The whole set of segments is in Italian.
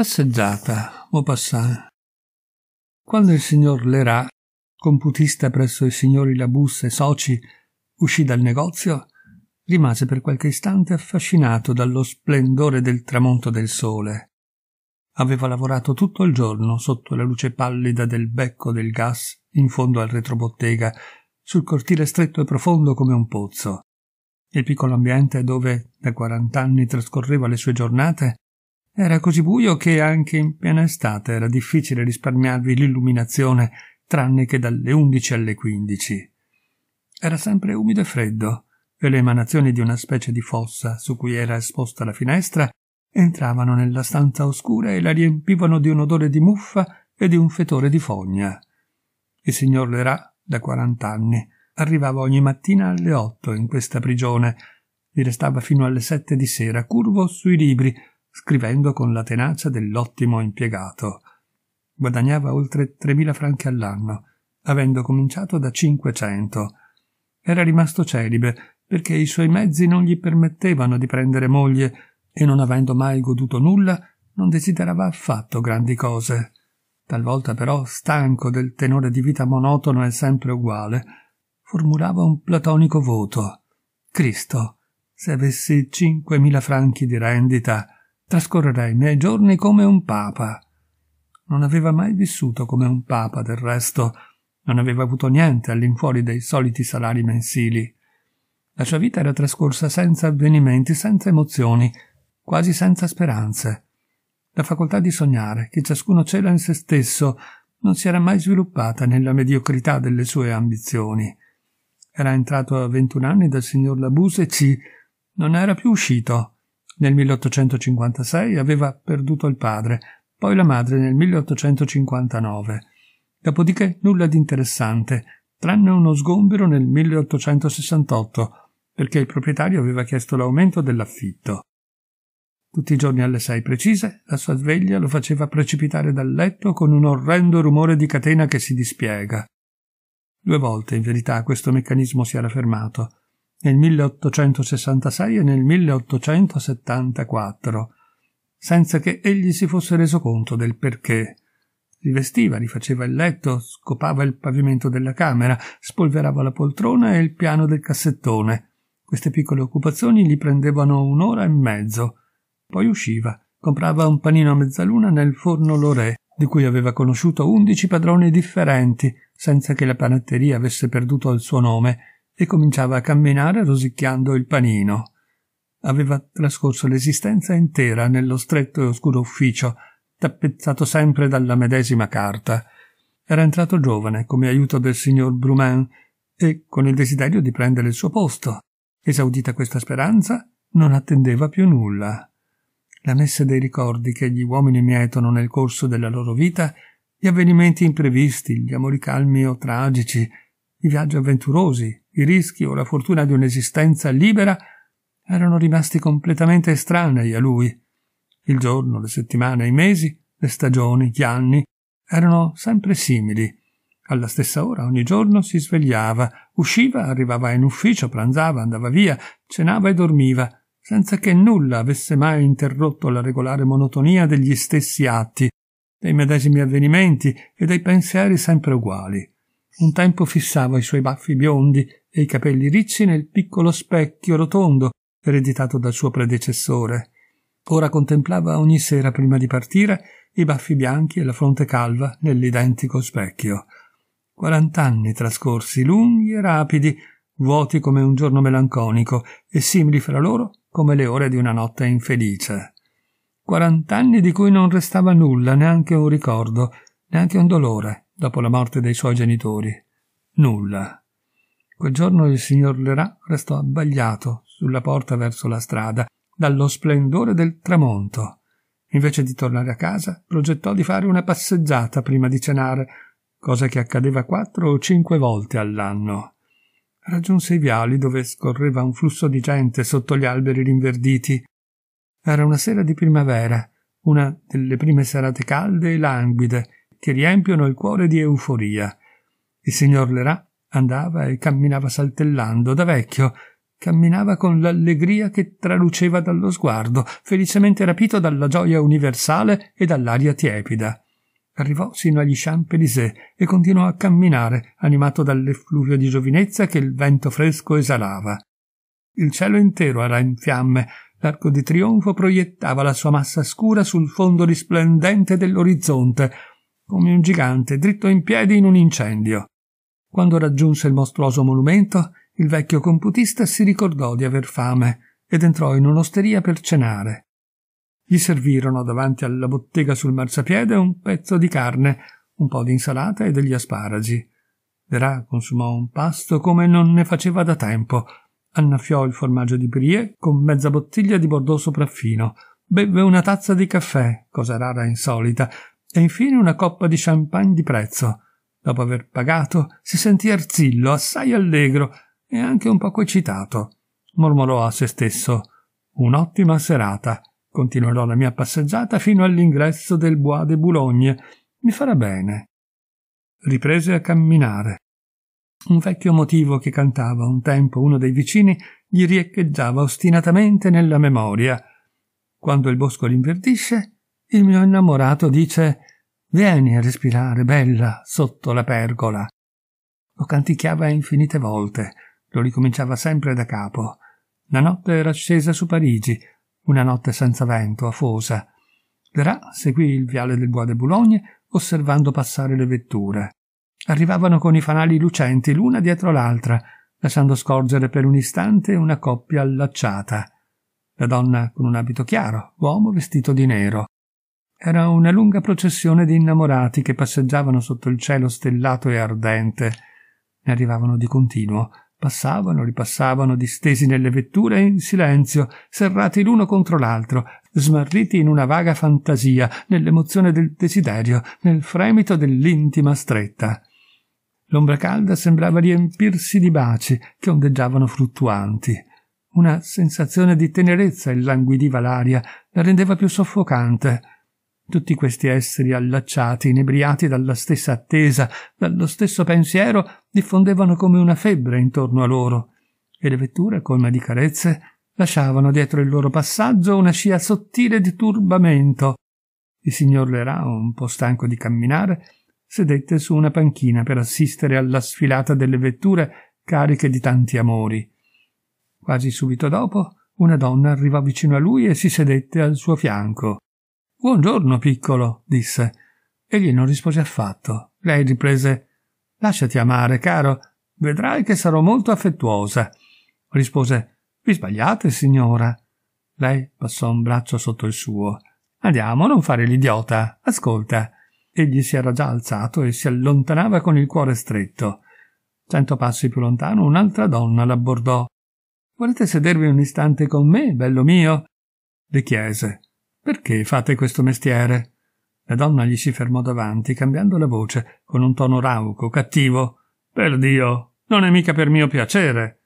Passeggiata, Maupassant. Quando il signor Lerà, computista presso i signori Labus e soci, uscì dal negozio, rimase per qualche istante affascinato dallo splendore del tramonto del sole. Aveva lavorato tutto il giorno sotto la luce pallida del becco del gas in fondo al retrobottega, sul cortile stretto e profondo come un pozzo. Il piccolo ambiente dove da quarant'anni trascorreva le sue giornate era così buio che anche in piena estate era difficile risparmiarvi l'illuminazione tranne che dalle undici alle quindici. Era sempre umido e freddo e le emanazioni di una specie di fossa su cui era esposta la finestra entravano nella stanza oscura e la riempivano di un odore di muffa e di un fetore di fogna. Il signor Lerà, da quarant'anni, arrivava ogni mattina alle otto in questa prigione. Vi restava fino alle sette di sera, curvo sui libri, scrivendo con la tenacia dell'ottimo impiegato. Guadagnava oltre 3.000 franchi all'anno, avendo cominciato da 500. Era rimasto celibe perché i suoi mezzi non gli permettevano di prendere moglie e non avendo mai goduto nulla, non desiderava affatto grandi cose. Talvolta però, stanco del tenore di vita monotono e sempre uguale, formulava un platonico voto. Cristo, se avessi 5.000 franchi di rendita, Trascorrerà i miei giorni come un papa. Non aveva mai vissuto come un papa, del resto, non aveva avuto niente all'infuori dei soliti salari mensili. La sua vita era trascorsa senza avvenimenti, senza emozioni, quasi senza speranze. La facoltà di sognare, che ciascuno cela in se stesso, non si era mai sviluppata nella mediocrità delle sue ambizioni. Era entrato a 21 anni dal signor Labuse e ci non era più uscito. Nel 1856 aveva perduto il padre, poi la madre nel 1859. Dopodiché nulla di interessante, tranne uno sgombero nel 1868, perché il proprietario aveva chiesto l'aumento dell'affitto. Tutti i giorni alle sei precise la sua sveglia lo faceva precipitare dal letto con un orrendo rumore di catena che si dispiega. Due volte, in verità, questo meccanismo si era fermato nel 1866 e nel 1874, senza che egli si fosse reso conto del perché. Rivestiva, rifaceva il letto, scopava il pavimento della camera, spolverava la poltrona e il piano del cassettone. Queste piccole occupazioni gli prendevano un'ora e mezzo. Poi usciva, comprava un panino a mezzaluna nel forno Lorè, di cui aveva conosciuto undici padroni differenti, senza che la panetteria avesse perduto il suo nome, e cominciava a camminare rosicchiando il panino. Aveva trascorso l'esistenza intera nello stretto e oscuro ufficio, tappezzato sempre dalla medesima carta. Era entrato giovane come aiuto del signor Brumain e con il desiderio di prendere il suo posto. Esaudita questa speranza, non attendeva più nulla. La messa dei ricordi che gli uomini mietono nel corso della loro vita, gli avvenimenti imprevisti, gli amori calmi o tragici, i viaggi avventurosi, i rischi o la fortuna di un'esistenza libera erano rimasti completamente estranei a lui. Il giorno, le settimane, i mesi, le stagioni, gli anni erano sempre simili. Alla stessa ora ogni giorno si svegliava, usciva, arrivava in ufficio, pranzava, andava via, cenava e dormiva, senza che nulla avesse mai interrotto la regolare monotonia degli stessi atti, dei medesimi avvenimenti e dei pensieri sempre uguali. Un tempo fissava i suoi baffi biondi e i capelli ricci nel piccolo specchio rotondo ereditato dal suo predecessore. Ora contemplava ogni sera prima di partire i baffi bianchi e la fronte calva nell'identico specchio. Quarant'anni trascorsi, lunghi e rapidi, vuoti come un giorno melanconico e simili fra loro come le ore di una notte infelice. Quarant'anni di cui non restava nulla, neanche un ricordo, neanche un dolore, dopo la morte dei suoi genitori. Nulla. Quel giorno il signor Lerà restò abbagliato sulla porta verso la strada dallo splendore del tramonto. Invece di tornare a casa, progettò di fare una passeggiata prima di cenare, cosa che accadeva quattro o cinque volte all'anno. Raggiunse i viali dove scorreva un flusso di gente sotto gli alberi rinverditi. Era una sera di primavera, una delle prime serate calde e languide che riempiono il cuore di euforia. Il signor Lerà andava e camminava saltellando da vecchio, camminava con l'allegria che traluceva dallo sguardo, felicemente rapito dalla gioia universale e dall'aria tiepida. Arrivò sino agli Champs-Élysées e continuò a camminare, animato dall'effluvio di giovinezza che il vento fresco esalava. Il cielo intero era in fiamme, l'arco di trionfo proiettava la sua massa scura sul fondo risplendente dell'orizzonte, come un gigante dritto in piedi in un incendio. Quando raggiunse il mostruoso monumento, il vecchio computista si ricordò di aver fame ed entrò in un'osteria per cenare. Gli servirono davanti alla bottega sul marciapiede un pezzo di carne, un po' di insalata e degli asparagi. Verà consumò un pasto come non ne faceva da tempo. Annaffiò il formaggio di brie con mezza bottiglia di bordeaux sopraffino. Bevve una tazza di caffè, cosa rara e insolita, e infine una coppa di champagne di prezzo. Dopo aver pagato, si sentì arzillo, assai allegro e anche un poco eccitato. Mormorò a se stesso: Un'ottima serata. Continuerò la mia passeggiata fino all'ingresso del Bois de Boulogne. Mi farà bene. Riprese a camminare. Un vecchio motivo che cantava un tempo uno dei vicini gli riecheggiava ostinatamente nella memoria. Quando il bosco l'inverdisce, il mio innamorato dice Vieni a respirare, bella, sotto la pergola. Lo canticchiava infinite volte, lo ricominciava sempre da capo. La notte era scesa su Parigi, una notte senza vento, afosa. Verà seguì il viale del Bois de Boulogne, osservando passare le vetture. Arrivavano con i fanali lucenti l'una dietro l'altra, lasciando scorgere per un istante una coppia allacciata. La donna con un abito chiaro, l'uomo vestito di nero. Era una lunga processione di innamorati che passeggiavano sotto il cielo stellato e ardente. Ne arrivavano di continuo, passavano, ripassavano, distesi nelle vetture in silenzio, serrati l'uno contro l'altro, smarriti in una vaga fantasia, nell'emozione del desiderio, nel fremito dell'intima stretta. L'ombra calda sembrava riempirsi di baci che ondeggiavano fluttuanti. Una sensazione di tenerezza illanguidiva l'aria, la rendeva più soffocante tutti questi esseri allacciati, inebriati dalla stessa attesa, dallo stesso pensiero, diffondevano come una febbre intorno a loro, e le vetture, colme di carezze, lasciavano dietro il loro passaggio una scia sottile di turbamento. Il signor Lerà, un po' stanco di camminare, sedette su una panchina per assistere alla sfilata delle vetture cariche di tanti amori. Quasi subito dopo, una donna arrivò vicino a lui e si sedette al suo fianco. Buongiorno, piccolo, disse. Egli non rispose affatto. Lei riprese Lasciati amare, caro. Vedrai che sarò molto affettuosa. Rispose Vi sbagliate, signora. Lei passò un braccio sotto il suo. Andiamo, non fare l'idiota. Ascolta. Egli si era già alzato e si allontanava con il cuore stretto. Cento passi più lontano un'altra donna l'abbordò. Volete sedervi un istante con me, bello mio? le chiese. Perché fate questo mestiere? La donna gli si fermò davanti, cambiando la voce, con un tono rauco, cattivo. Per Dio, non è mica per mio piacere.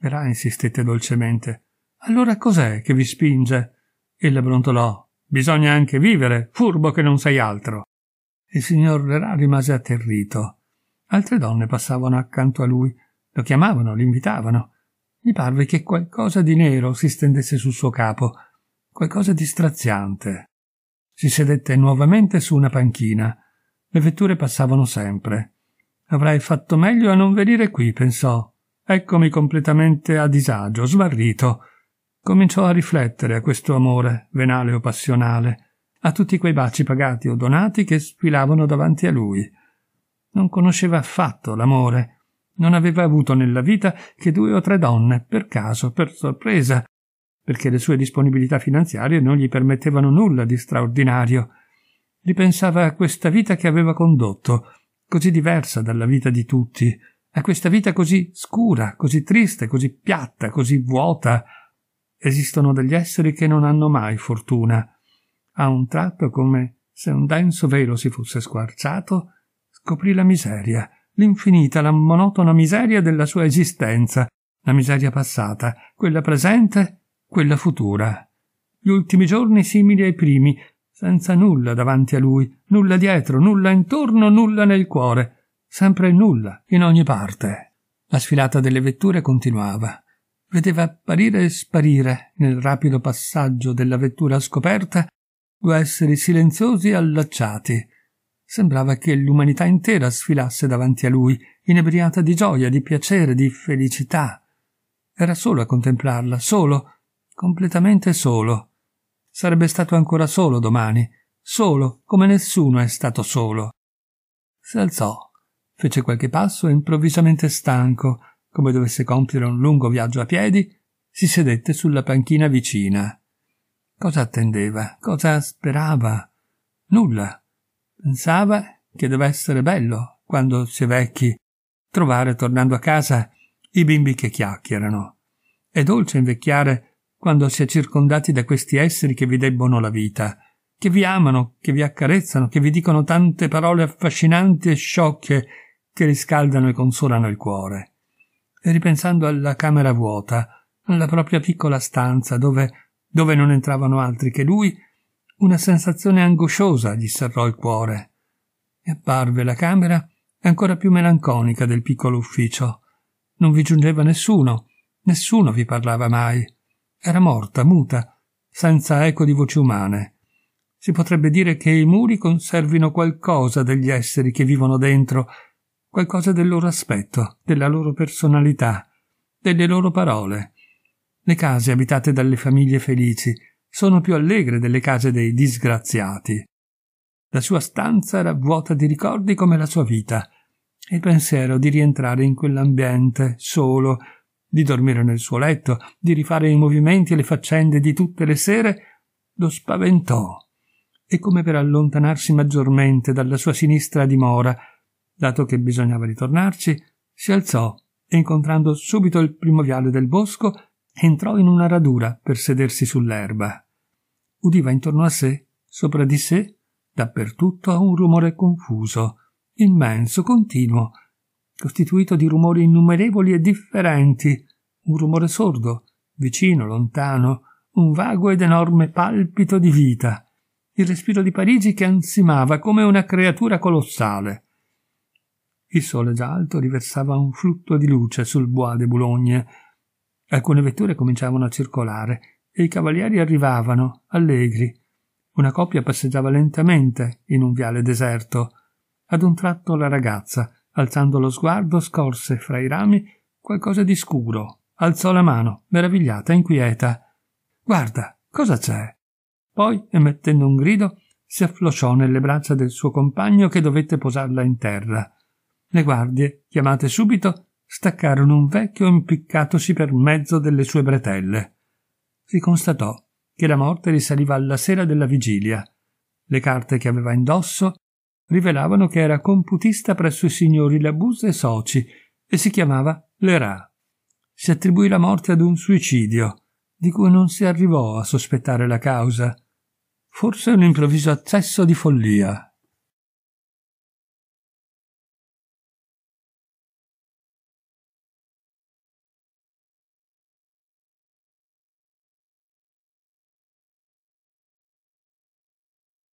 Verà insistette dolcemente. Allora cos'è che vi spinge? Ella brontolò. Bisogna anche vivere, furbo che non sei altro. Il signor Verà rimase atterrito. Altre donne passavano accanto a lui, lo chiamavano, l'invitavano. Gli parve che qualcosa di nero si stendesse sul suo capo, qualcosa di straziante. Si sedette nuovamente su una panchina. Le vetture passavano sempre. Avrei fatto meglio a non venire qui, pensò. Eccomi completamente a disagio, smarrito. Cominciò a riflettere a questo amore, venale o passionale, a tutti quei baci pagati o donati che sfilavano davanti a lui. Non conosceva affatto l'amore, non aveva avuto nella vita che due o tre donne, per caso, per sorpresa, perché le sue disponibilità finanziarie non gli permettevano nulla di straordinario. Ripensava a questa vita che aveva condotto, così diversa dalla vita di tutti, a questa vita così scura, così triste, così piatta, così vuota. Esistono degli esseri che non hanno mai fortuna. A un tratto, come se un denso velo si fosse squarciato, scoprì la miseria, l'infinita, la monotona miseria della sua esistenza, la miseria passata, quella presente quella futura. Gli ultimi giorni simili ai primi, senza nulla davanti a lui, nulla dietro, nulla intorno, nulla nel cuore, sempre nulla in ogni parte. La sfilata delle vetture continuava. Vedeva apparire e sparire nel rapido passaggio della vettura scoperta due esseri silenziosi e allacciati. Sembrava che l'umanità intera sfilasse davanti a lui, inebriata di gioia, di piacere, di felicità. Era solo a contemplarla, solo, completamente solo. Sarebbe stato ancora solo domani, solo come nessuno è stato solo. Si alzò, fece qualche passo e improvvisamente stanco, come dovesse compiere un lungo viaggio a piedi, si sedette sulla panchina vicina. Cosa attendeva? Cosa sperava? Nulla. Pensava che deve essere bello, quando si è vecchi, trovare tornando a casa i bimbi che chiacchierano. È dolce invecchiare quando si è circondati da questi esseri che vi debbono la vita, che vi amano, che vi accarezzano, che vi dicono tante parole affascinanti e sciocche che riscaldano e consolano il cuore. E ripensando alla camera vuota, alla propria piccola stanza dove, dove non entravano altri che lui, una sensazione angosciosa gli serrò il cuore. E apparve la camera ancora più melanconica del piccolo ufficio. Non vi giungeva nessuno, nessuno vi parlava mai. Era morta, muta, senza eco di voci umane. Si potrebbe dire che i muri conservino qualcosa degli esseri che vivono dentro, qualcosa del loro aspetto, della loro personalità, delle loro parole. Le case abitate dalle famiglie felici sono più allegre delle case dei disgraziati. La sua stanza era vuota di ricordi come la sua vita, e il pensiero di rientrare in quell'ambiente solo di dormire nel suo letto, di rifare i movimenti e le faccende di tutte le sere, lo spaventò e come per allontanarsi maggiormente dalla sua sinistra dimora, dato che bisognava ritornarci, si alzò e incontrando subito il primo viale del bosco, entrò in una radura per sedersi sull'erba. Udiva intorno a sé, sopra di sé, dappertutto un rumore confuso, immenso, continuo, costituito di rumori innumerevoli e differenti, un rumore sordo, vicino, lontano, un vago ed enorme palpito di vita, il respiro di Parigi che ansimava come una creatura colossale. Il sole già alto riversava un flutto di luce sul Bois de Boulogne. Alcune vetture cominciavano a circolare e i cavalieri arrivavano, allegri. Una coppia passeggiava lentamente in un viale deserto. Ad un tratto la ragazza, Alzando lo sguardo, scorse fra i rami qualcosa di scuro. Alzò la mano, meravigliata, inquieta. Guarda, cosa c'è? Poi, emettendo un grido, si afflosciò nelle braccia del suo compagno che dovette posarla in terra. Le guardie, chiamate subito, staccarono un vecchio impiccatosi per mezzo delle sue bretelle. Si constatò che la morte risaliva alla sera della vigilia. Le carte che aveva indosso rivelavano che era computista presso i signori Labus e Soci e si chiamava Lerà. Si attribuì la morte ad un suicidio, di cui non si arrivò a sospettare la causa. Forse un improvviso accesso di follia,